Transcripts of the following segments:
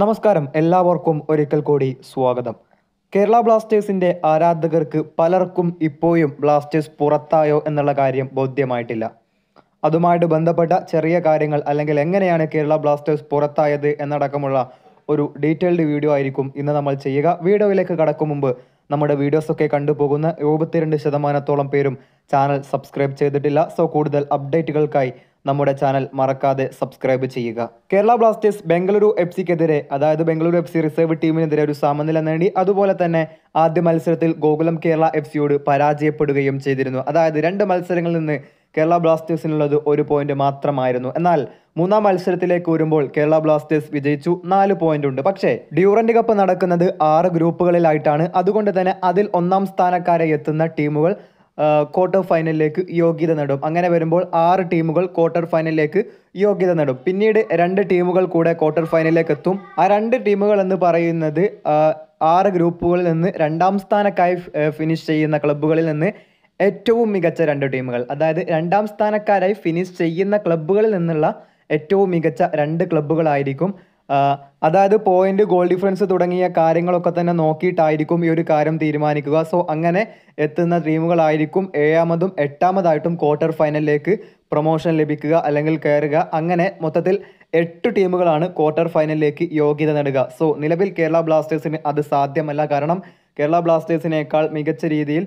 നമസ്കാരം എല്ലാവർക്കും ഒരിക്കൽ കൂടി സ്വാഗതം കേരള ബ്ലാസ്റ്റേഴ്സിന്റെ ആരാധകർക്ക് പലർക്കും ഇപ്പോഴും ബ്ലാസ്റ്റേഴ്സ് പുറത്തായോ എന്നുള്ള കാര്യം ബോധ്യമായിട്ടില്ല അതുമായിട്ട് ബന്ധപ്പെട്ട ചെറിയ കാര്യങ്ങൾ അല്ലെങ്കിൽ എങ്ങനെയാണ് കേരള ബ്ലാസ്റ്റേഴ്സ് പുറത്തായത് എന്നടക്കമുള്ള ഒരു ഡീറ്റെയിൽഡ് വീഡിയോ ആയിരിക്കും ഇന്ന് നമ്മൾ ചെയ്യുക വീഡിയോയിലേക്ക് കടക്കും മുമ്പ് നമ്മുടെ വീഡിയോസൊക്കെ കണ്ടുപോകുന്ന എഴുപത്തിരണ്ട് ശതമാനത്തോളം പേരും ചാനൽ സബ്സ്ക്രൈബ് ചെയ്തിട്ടില്ല സോ കൂടുതൽ അപ്ഡേറ്റുകൾക്കായി നമ്മുടെ ചാനൽ മറക്കാതെ സബ്സ്ക്രൈബ് ചെയ്യുക കേരള ബ്ലാസ്റ്റേഴ്സ് ബംഗളൂരു എഫ് സിക്കെതിരെ അതായത് ബംഗളൂരു എഫ് സി റിസർവ് ടീമിനെതിരെ ഒരു സമനില നേടി അതുപോലെ തന്നെ ആദ്യ മത്സരത്തിൽ ഗോകുലം കേരള എഫ് സിയോട് പരാജയപ്പെടുകയും ചെയ്തിരുന്നു അതായത് രണ്ട് മത്സരങ്ങളിൽ നിന്ന് കേരള ബ്ലാസ്റ്റേഴ്സിനുള്ളത് ഒരു പോയിന്റ് മാത്രമായിരുന്നു എന്നാൽ മൂന്നാം മത്സരത്തിലേക്ക് വരുമ്പോൾ കേരള ബ്ലാസ്റ്റേഴ്സ് വിജയിച്ചു നാല് പോയിന്റ് ഉണ്ട് പക്ഷേ ഡ്യൂറന്റ് കപ്പ് നടക്കുന്നത് ആറ് ഗ്രൂപ്പുകളിലായിട്ടാണ് അതുകൊണ്ട് തന്നെ അതിൽ ഒന്നാം സ്ഥാനക്കാരെ എത്തുന്ന ടീമുകൾ ക്വാർട്ടർ ഫൈനലിലേക്ക് യോഗ്യത നേടും അങ്ങനെ വരുമ്പോൾ ആറ് ടീമുകൾ ക്വാർട്ടർ ഫൈനലിലേക്ക് യോഗ്യത നേടും പിന്നീട് രണ്ട് ടീമുകൾ കൂടെ ക്വാർട്ടർ ഫൈനലിലേക്ക് എത്തും ആ രണ്ട് ടീമുകൾ എന്ന് പറയുന്നത് ആറ് ഗ്രൂപ്പുകളിൽ നിന്ന് രണ്ടാം സ്ഥാനക്കായി ഫിനിഷ് ചെയ്യുന്ന ക്ലബ്ബുകളിൽ നിന്ന് ഏറ്റവും മികച്ച രണ്ട് ടീമുകൾ അതായത് രണ്ടാം സ്ഥാനക്കാരായി ഫിനിഷ് ചെയ്യുന്ന ക്ലബ്ബുകളിൽ നിന്നുള്ള ഏറ്റവും മികച്ച രണ്ട് ക്ലബ്ബുകളായിരിക്കും അതായത് പോയിന്റ് ഗോൾ ഡിഫറൻസ് തുടങ്ങിയ കാര്യങ്ങളൊക്കെ തന്നെ നോക്കിയിട്ടായിരിക്കും ഈ ഒരു കാര്യം തീരുമാനിക്കുക സോ അങ്ങനെ എത്തുന്ന ടീമുകളായിരിക്കും ഏഴാമതും എട്ടാമതായിട്ടും ക്വാർട്ടർ ഫൈനലിലേക്ക് പ്രൊമോഷൻ ലഭിക്കുക അല്ലെങ്കിൽ കയറുക അങ്ങനെ മൊത്തത്തിൽ എട്ട് ടീമുകളാണ് ക്വാർട്ടർ ഫൈനലിലേക്ക് യോഗ്യത നേടുക സോ നിലവിൽ കേരള ബ്ലാസ്റ്റേഴ്സിന് അത് സാധ്യമല്ല കാരണം കേരള ബ്ലാസ്റ്റേഴ്സിനേക്കാൾ മികച്ച രീതിയിൽ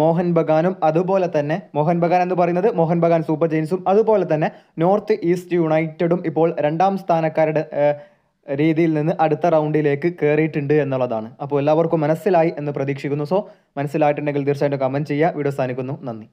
മോഹൻ ബഗാനും അതുപോലെ തന്നെ മോഹൻ ബഗാൻ എന്ന് പറയുന്നത് മോഹൻ ബഗാൻ സൂപ്പർ ജെയിൻസും അതുപോലെ തന്നെ നോർത്ത് ഈസ്റ്റ് യുണൈറ്റഡും ഇപ്പോൾ രണ്ടാം സ്ഥാനക്കാരുടെ രീതിയിൽ നിന്ന് അടുത്ത റൗണ്ടിലേക്ക് കയറിയിട്ടുണ്ട് എന്നുള്ളതാണ് അപ്പോൾ എല്ലാവർക്കും മനസ്സിലായി എന്ന് പ്രതീക്ഷിക്കുന്നു സോ മനസ്സിലായിട്ടുണ്ടെങ്കിൽ തീർച്ചയായിട്ടും കമൻറ്റ് ചെയ്യുക വീഡിയോ സാധിക്കുന്നു നന്ദി